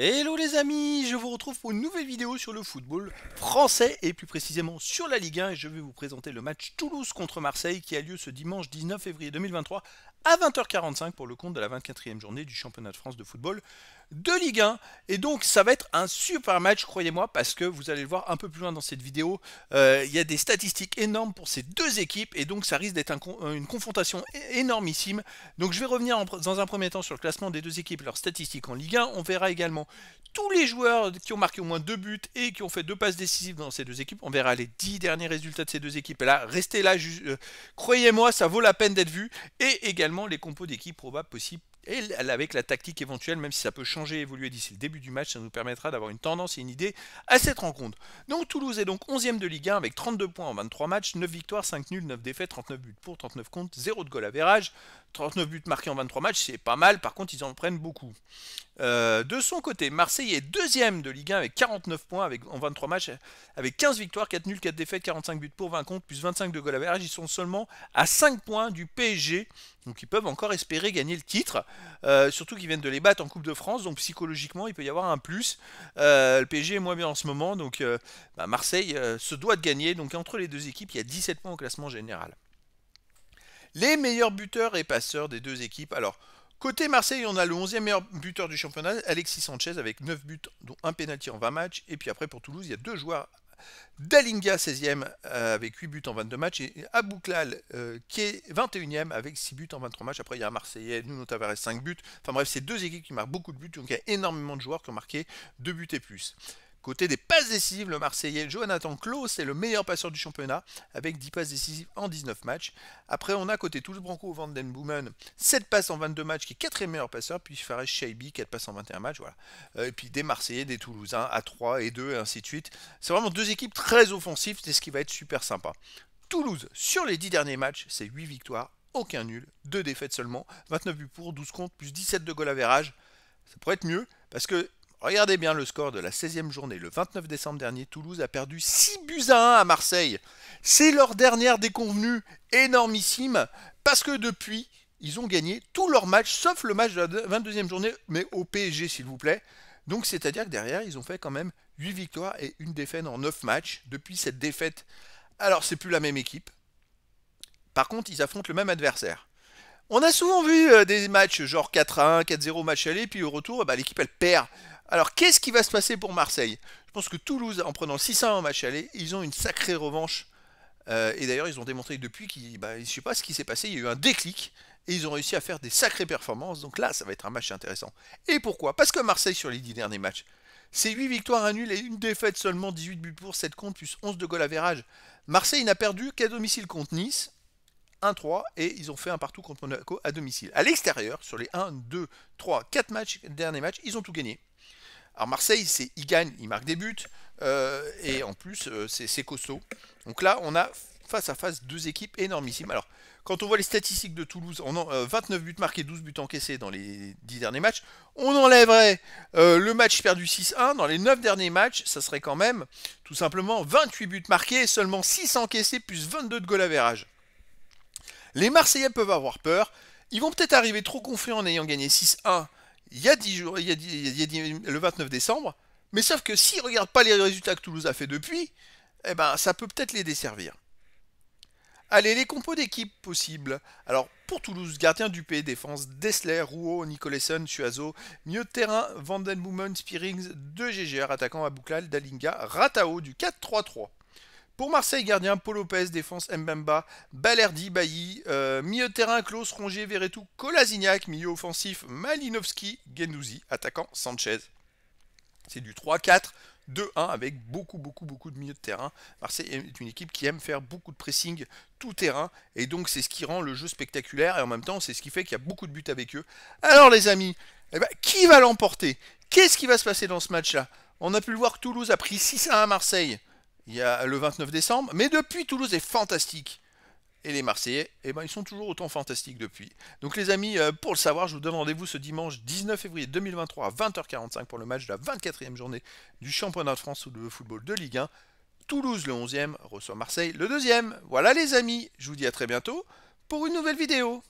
Hello les amis, je vous retrouve pour une nouvelle vidéo sur le football français et plus précisément sur la Ligue 1 et je vais vous présenter le match Toulouse contre Marseille qui a lieu ce dimanche 19 février 2023 à 20h45 pour le compte de la 24e journée du championnat de France de football de Ligue 1. Et donc ça va être un super match, croyez-moi, parce que vous allez le voir un peu plus loin dans cette vidéo, euh, il y a des statistiques énormes pour ces deux équipes, et donc ça risque d'être euh, une confrontation énormissime. Donc je vais revenir dans un premier temps sur le classement des deux équipes, leurs statistiques en Ligue 1, on verra également tous les joueurs qui ont marqué au moins deux buts et qui ont fait deux passes décisives dans ces deux équipes. On verra les dix derniers résultats de ces deux équipes. Et là, restez là, euh, croyez-moi, ça vaut la peine d'être vu. Et également les compos d'équipes probables possibles et avec la tactique éventuelle, même si ça peut changer évoluer d'ici le début du match, ça nous permettra d'avoir une tendance et une idée à cette rencontre. Donc Toulouse est donc 11ème de Ligue 1 avec 32 points en 23 matchs, 9 victoires, 5 nuls, 9 défaites, 39 buts pour, 39 comptes, 0 de goal à verrage. 39 buts marqués en 23 matchs, c'est pas mal, par contre ils en prennent beaucoup. Euh, de son côté, Marseille est deuxième de Ligue 1 avec 49 points avec, en 23 matchs, avec 15 victoires, 4 nuls, 4 défaites, 45 buts pour 20 contre, plus 25 de goal à Ils sont seulement à 5 points du PSG, donc ils peuvent encore espérer gagner le titre, euh, surtout qu'ils viennent de les battre en Coupe de France, donc psychologiquement il peut y avoir un plus. Euh, le PSG est moins bien en ce moment, donc bah, Marseille se doit de gagner, donc entre les deux équipes il y a 17 points au classement général. Les meilleurs buteurs et passeurs des deux équipes. Alors, côté Marseille, on a le 11e meilleur buteur du championnat, Alexis Sanchez, avec 9 buts, dont un pénalty en 20 matchs. Et puis après, pour Toulouse, il y a deux joueurs. Dalinga, 16e, euh, avec 8 buts en 22 matchs. Et Abouklal, euh, qui est 21e, avec 6 buts en 23 matchs. Après, il y a un Marseillais, Nuno Tavares, 5 buts. Enfin bref, c'est deux équipes qui marquent beaucoup de buts. Donc, il y a énormément de joueurs qui ont marqué 2 buts et plus. Côté des passes décisives, le Marseillais Jonathan claus est le meilleur passeur du championnat avec 10 passes décisives en 19 matchs. Après, on a côté Toulouse Branco Van Den Boomen 7 passes en 22 matchs qui est 4 meilleur passeur, puis Fares Shaibi 4 passes en 21 matchs. Voilà. Euh, et puis des Marseillais, des Toulousains à 3 et 2 et ainsi de suite. C'est vraiment deux équipes très offensives, c'est ce qui va être super sympa. Toulouse, sur les 10 derniers matchs, c'est 8 victoires, aucun nul, 2 défaites seulement, 29 buts pour, 12 comptes, plus 17 de goal à verrage. Ça pourrait être mieux, parce que Regardez bien le score de la 16e journée. Le 29 décembre dernier, Toulouse a perdu 6 buts à 1 à Marseille. C'est leur dernière déconvenue énormissime parce que depuis, ils ont gagné tous leurs matchs sauf le match de la 22e journée, mais au PSG s'il vous plaît. Donc c'est-à-dire que derrière, ils ont fait quand même 8 victoires et une défaite en 9 matchs depuis cette défaite. Alors c'est plus la même équipe. Par contre, ils affrontent le même adversaire. On a souvent vu euh, des matchs genre 4 à 1, 4 0 match aller, puis au retour, bah, l'équipe elle perd. Alors, qu'est-ce qui va se passer pour Marseille Je pense que Toulouse, en prenant 6-1 en match aller, ils ont une sacrée revanche. Euh, et d'ailleurs, ils ont démontré depuis qu'ils. Bah, je ne sais pas ce qui s'est passé, il y a eu un déclic. Et ils ont réussi à faire des sacrées performances. Donc là, ça va être un match intéressant. Et pourquoi Parce que Marseille, sur les 10 derniers matchs, c'est 8 victoires, à nul et une défaite seulement, 18 buts pour, 7 comptes, plus 11 de goal à Marseille n'a perdu qu'à domicile contre Nice, 1-3 et ils ont fait un partout contre Monaco à domicile. À l'extérieur, sur les 1, 2, 3, 4 matchs, derniers matchs, ils ont tout gagné. Alors Marseille, c'est ils gagnent, ils marquent des buts euh, et en plus euh, c'est costaud. Donc là, on a face à face deux équipes énormissimes. Alors quand on voit les statistiques de Toulouse, on en, 29 euh, buts marqués, 12 buts encaissés dans les 10 derniers matchs. On enlèverait le match perdu 6-1 dans les 9 derniers matchs, ça serait quand même tout simplement 28 buts marqués, seulement 6 encaissés plus 22 de goal à les Marseillais peuvent avoir peur. Ils vont peut-être arriver trop confiants en ayant gagné 6-1 il y a 10 jours, il y a le 29 décembre. Mais sauf que s'ils ne regardent pas les résultats que Toulouse a fait depuis, eh ben, ça peut peut-être les desservir. Allez, les compos d'équipe possibles. Alors, pour Toulouse, gardien du défense, Dessler, Rouault, Nicolesson, Suazo, mieux de terrain, Vandenboomen, Spearings, 2 GGR, attaquant Abouklal, Dalinga, Ratao du 4-3-3. Pour Marseille, gardien, Paul Lopez, défense Mbemba, Balerdi, Bailly, euh, milieu de terrain, Klaus, Rongier, Verretou, Colasignac, milieu offensif, Malinowski, Gendouzi, attaquant, Sanchez. C'est du 3-4. 2-1 avec beaucoup, beaucoup, beaucoup de milieu de terrain. Marseille est une équipe qui aime faire beaucoup de pressing tout terrain et donc c'est ce qui rend le jeu spectaculaire et en même temps c'est ce qui fait qu'il y a beaucoup de buts avec eux. Alors les amis, eh ben, qui va l'emporter Qu'est-ce qui va se passer dans ce match-là On a pu le voir que Toulouse a pris 6-1 à Marseille il y a le 29 décembre. Mais depuis, Toulouse est fantastique. Et les Marseillais, eh ben, ils sont toujours autant fantastiques depuis. Donc les amis, euh, pour le savoir, je vous donne rendez-vous ce dimanche 19 février 2023 à 20h45 pour le match de la 24e journée du championnat de France de football de Ligue 1. Toulouse le 11e reçoit Marseille le 2e. Voilà les amis, je vous dis à très bientôt pour une nouvelle vidéo.